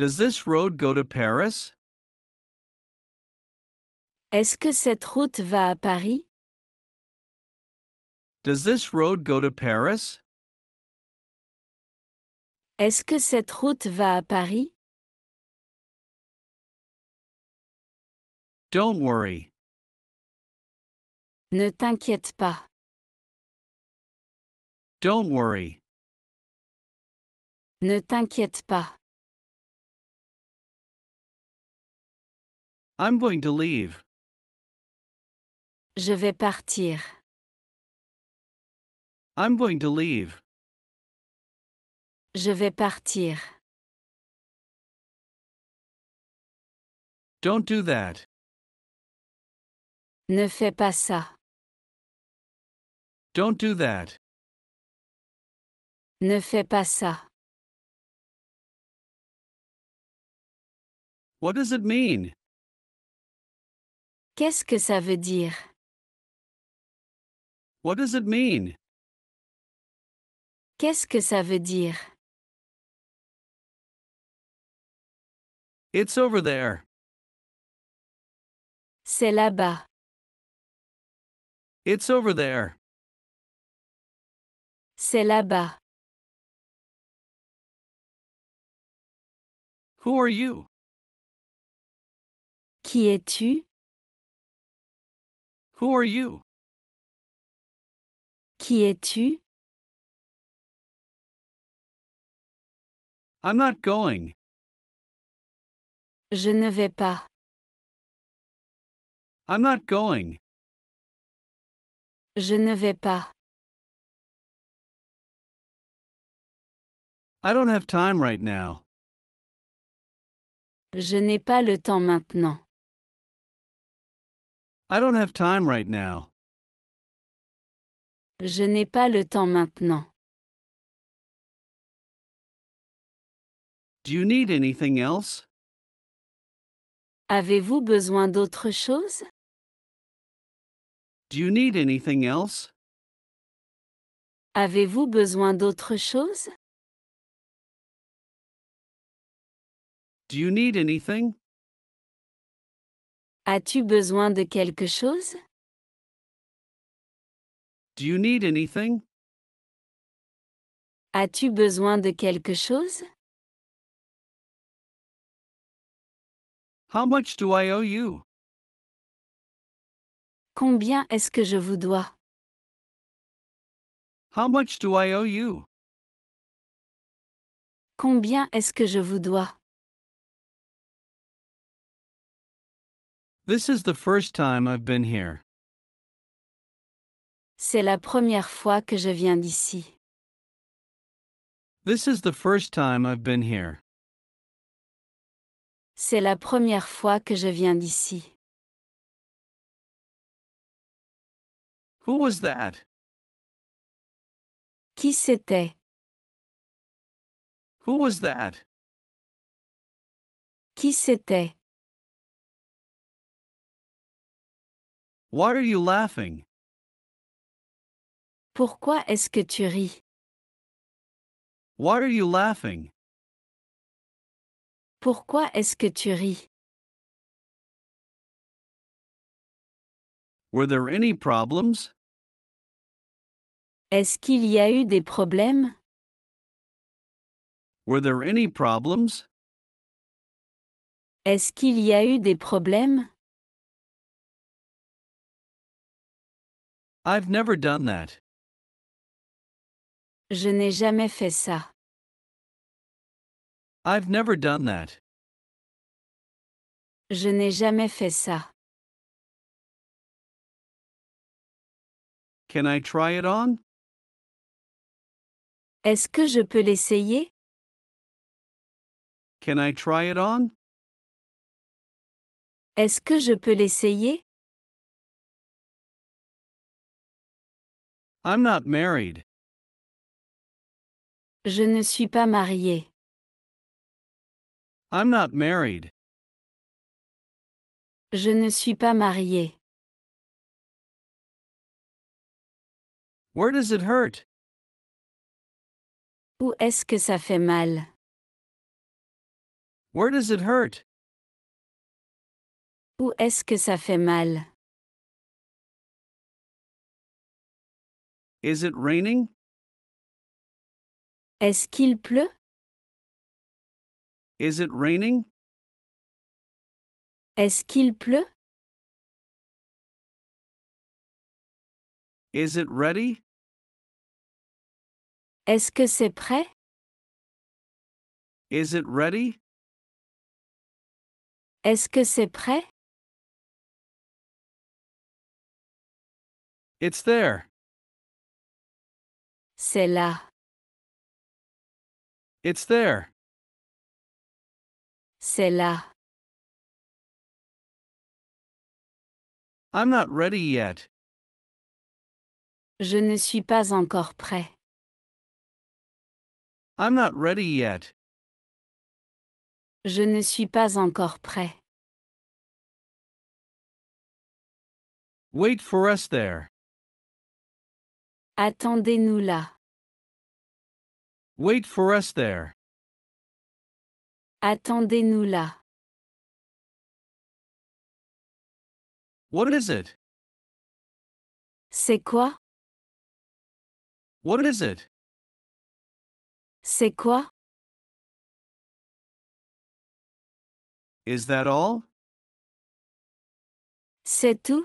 Does this road go to Paris? Est-ce que cette route va à Paris? Does this road go to Paris? Est-ce que cette route va à Paris? Don't worry. Ne t'inquiète pas. Don't worry. Ne t'inquiète pas. I'm going to leave. Je vais partir. I'm going to leave. Je vais partir. Don't do that. Ne fais pas ça. Don't do that. Ne fais pas ça. What does it mean? Qu'est-ce que ça veut dire? What does it mean? Qu'est-ce que ça veut dire? It's over there. C'est là-bas. It's over there. C'est là-bas. Who are you? Qui es-tu? Who are you? Qui es-tu? I'm not going. Je ne vais pas. I'm not going. Je ne vais pas. I don't have time right now. Je n'ai pas le temps maintenant. I don't have time right now. Je n'ai pas le temps maintenant. Do you need anything else? Avez-vous besoin d'autre chose? Do you need anything else? Avez-vous besoin d'autre chose? Do you need anything? As-tu besoin de quelque chose? Do you need anything? As-tu besoin de quelque chose? How much do I owe you? Combien est-ce que je vous dois? How much do I owe you? Combien est-ce que je vous dois? This is the first time I've been here. C'est la première fois que je viens d'ici. This is the first time I've been here. C'est la première fois que je viens d'ici. Who was that? Qui c'était? Who was that? Qui c'était? Why are you laughing? Pourquoi est-ce que tu ris? Why are you laughing? Pourquoi est-ce que tu ris? Were there any problems? Est-ce qu'il y a eu des problèmes? Were there any problems? Est-ce qu'il y a eu des problèmes? I've never done that. Je n'ai jamais fait ça. I've never done that. Je n'ai jamais fait ça. Can I try it on? Est-ce que je peux l'essayer? Can I try it on? Est-ce que je peux l'essayer? I'm not married. Je ne suis pas marié. I'm not married. Je ne suis pas marié. Where does it hurt? Où est-ce que ça fait mal? Where does it hurt? Où est-ce que ça fait mal? Is it raining? Est-ce qu'il pleut? Is it raining? Est-ce qu'il pleut? Is it ready? Est-ce que c'est prêt? Is it ready? Est-ce que c'est prêt? It's there. C'est là. It's there. C'est là. I'm not ready yet. Je ne suis pas encore prêt. I'm not ready yet. Je ne suis pas encore prêt. Wait for us there. Attendez-nous là. Wait for us there. Attendez-nous là. What is it? C'est quoi? What is it? C'est quoi? Is that all? C'est tout?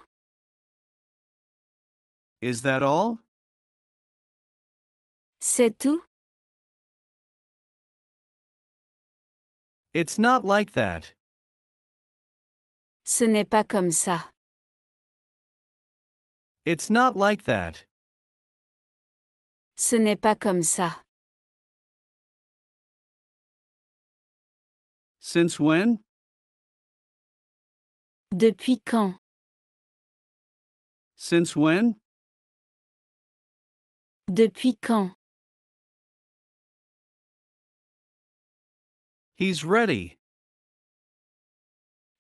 Is that all? C'est tout? It's not like that. Ce n'est pas comme ça. It's not like that. Ce n'est pas comme ça. Since when? Depuis quand? Since when? Depuis quand? He's ready.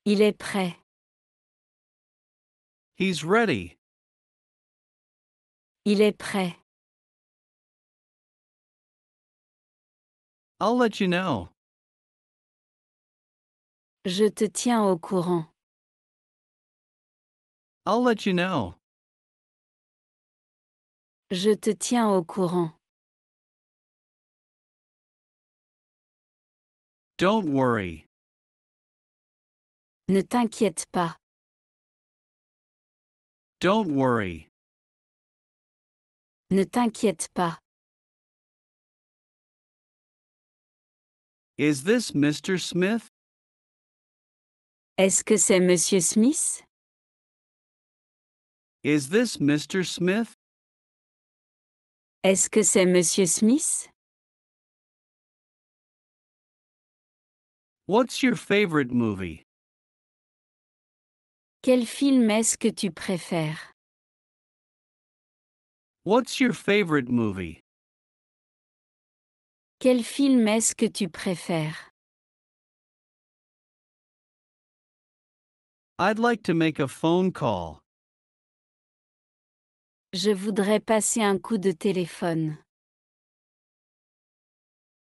Il est prêt. He's ready. Il est prêt. I'll let you know. Je te tiens au courant. I'll let you know. Je te tiens au courant. Don't worry. Ne t'inquiète pas. Don't worry. Ne t'inquiète pas. Is this Mr. Smith? Est-ce que c'est Monsieur Smith? Is this Mr. Smith? Est-ce que c'est Monsieur Smith? What's your favorite movie? Quel film est-ce que tu préfères? What's your favorite movie? Quel film est-ce que tu préfères? I'd like to make a phone call. Je voudrais passer un coup de téléphone.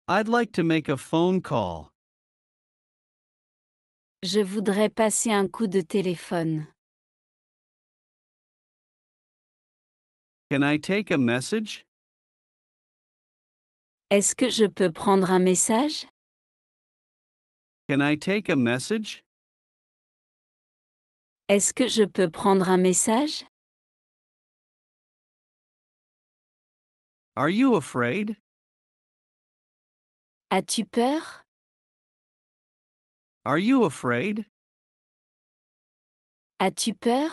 I'd like to make a phone call. Je voudrais passer un coup de téléphone. Can I take a message? Est-ce que je peux prendre un message? Can I take a message? Est-ce que je peux prendre un message? Are you afraid? As-tu peur? Are you afraid? As-tu peur?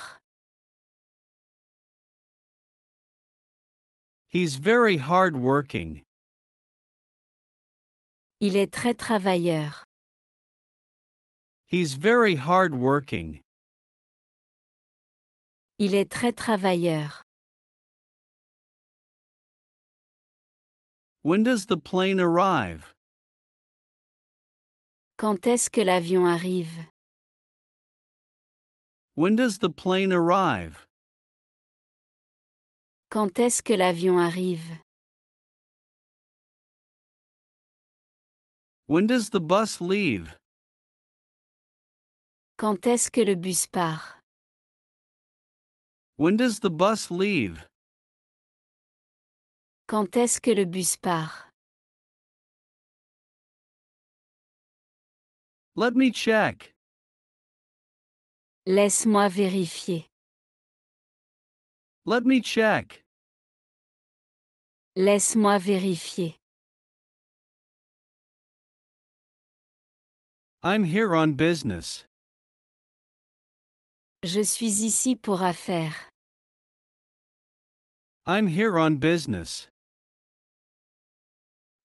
He's very hard working. Il est très travailleur. He's very hard working. Il est très travailleur. When does the plane arrive? Quand est-ce que l'avion arrive? When does the plane arrive? Quand est-ce que l'avion arrive? When does the bus leave? Quand est-ce que le bus part? When does the bus leave? Quand est-ce que le bus part? Let me check. Laisse-moi vérifier. Let me check. Laisse-moi vérifier. I'm here on business. Je suis ici pour affaires. I'm here on business.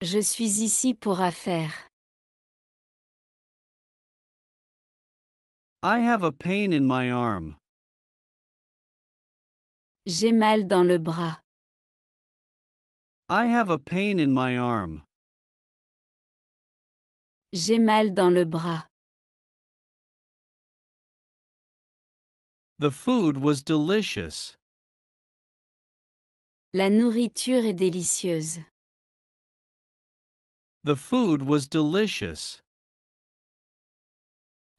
Je suis ici pour affaires. I have a pain in my arm. J'ai mal dans le bras. I have a pain in my arm. J'ai mal dans le bras. The food was delicious. La nourriture est délicieuse. The food was delicious.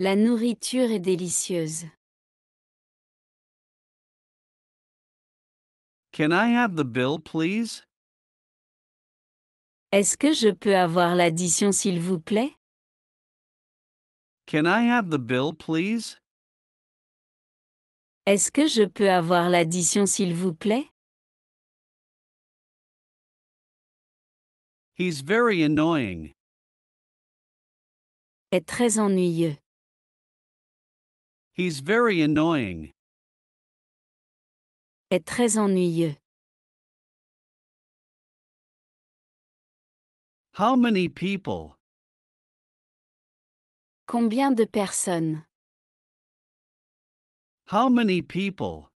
La nourriture est délicieuse. Can I have the bill, please? Est-ce que je peux avoir l'addition, s'il vous plaît? Can I have the bill, please? Est-ce que je peux avoir l'addition, s'il vous plaît? He's very annoying. Est très ennuyeux. He's very annoying. Est très ennuyeux. How many people? Combien de personnes? How many people?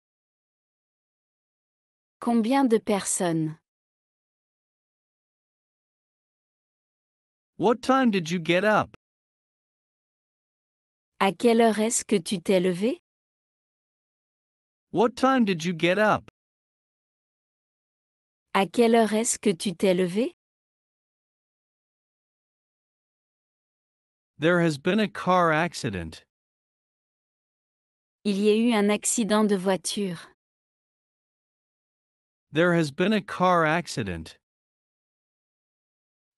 Combien de personnes? What time did you get up? À quelle heure est-ce que tu t'es levé? What time did you get up? À quelle heure est-ce que tu t'es levé? There has been a car accident. Il y a eu un accident de voiture. There has been a car accident.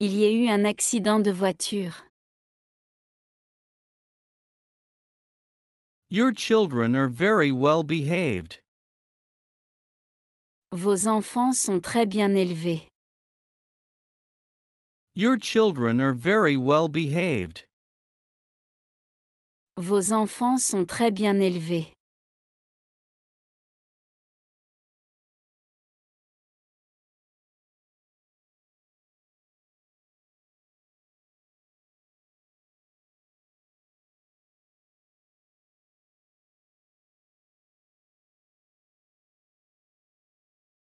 Il y a eu un accident de voiture. Your children are very well behaved. Vos enfants sont très bien élevés. Your children are very well behaved. Vos enfants sont très bien élevés.